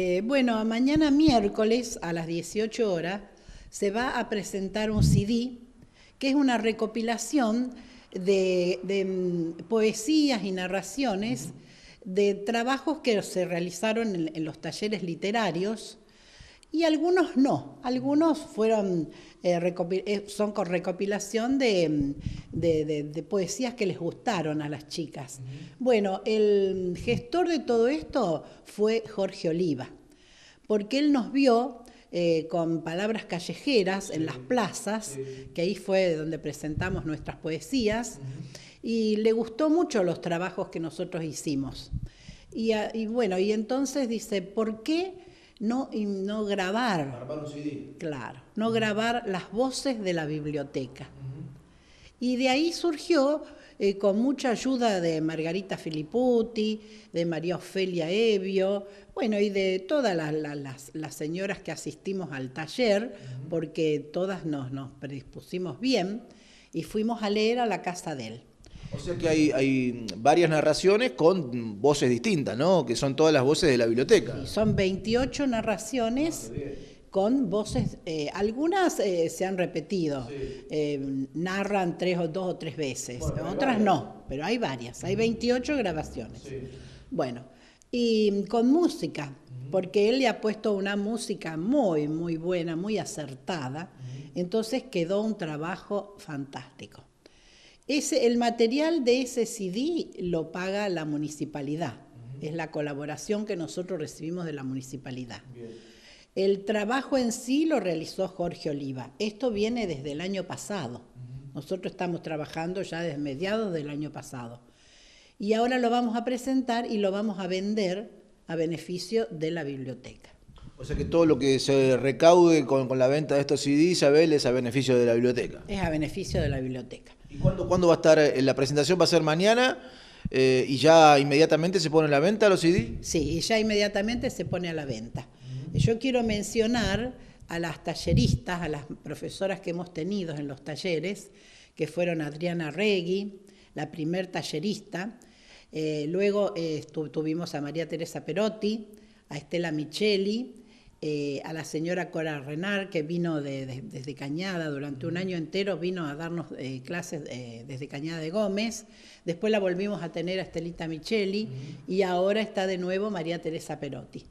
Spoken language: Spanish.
Eh, bueno, mañana miércoles a las 18 horas se va a presentar un CD que es una recopilación de, mm, poesías y narraciones de trabajos que se realizaron en los talleres literarios y algunos no. Algunos fueron, eh, eh, son con recopilación mm, de, poesías que les gustaron a las chicas. Bueno, el gestor de todo esto fue Jorge Oliva, porque él nos vio eh, con palabras callejeras en las plazas, que ahí fue donde presentamos nuestras poesías, y le gustó mucho los trabajos que nosotros hicimos. y bueno, y entonces dice, ¿por qué? no, no grabar. Claro, no grabar las voces de la biblioteca. Y de ahí surgió, eh, con mucha ayuda de Margarita Filiputi de María Ofelia Evio, bueno, y de todas las, señoras que asistimos al taller, porque todas nos, nos predispusimos bien, y fuimos a leer a la casa de él. O sea que hay, varias narraciones con voces distintas, ¿no? Que son todas las voces de la biblioteca. son 28 narraciones con voces, eh, algunas eh, se han repetido, eh, narran tres o dos o tres veces, otras no, pero hay varias, hay 28 grabaciones. Bueno, y con música, porque él le ha puesto una música muy, muy buena, muy acertada, entonces quedó un trabajo fantástico el material de ese CD lo paga la municipalidad, es la colaboración que nosotros recibimos de la municipalidad. El trabajo en sí lo realizó Jorge Oliva, esto viene desde el año pasado, nosotros estamos trabajando ya desde mediados del año pasado. Y ahora lo vamos a presentar y lo vamos a vender a beneficio de la biblioteca. O sea que todo lo que se recaude con, la venta de estos CDs, Isabel, es a beneficio de la biblioteca. Es a beneficio de la biblioteca. ¿Y cuándo, va a estar? Eh, la presentación va a ser mañana. Eh, ¿Y ya inmediatamente se pone a la venta los CD? Sí, y ya inmediatamente se pone a la venta. Yo quiero mencionar a las talleristas, a las profesoras que hemos tenido en los talleres, que fueron Adriana Regui, la primer tallerista, eh, luego tuvimos a María Teresa Perotti, a Estela Micheli, eh, a la señora Cora Renar, que vino desde Cañada durante un año entero, vino a darnos eh, clases eh, desde Cañada de Gómez. Después la volvimos a tener a Estelita Micheli y ahora está de nuevo María Teresa Perotti.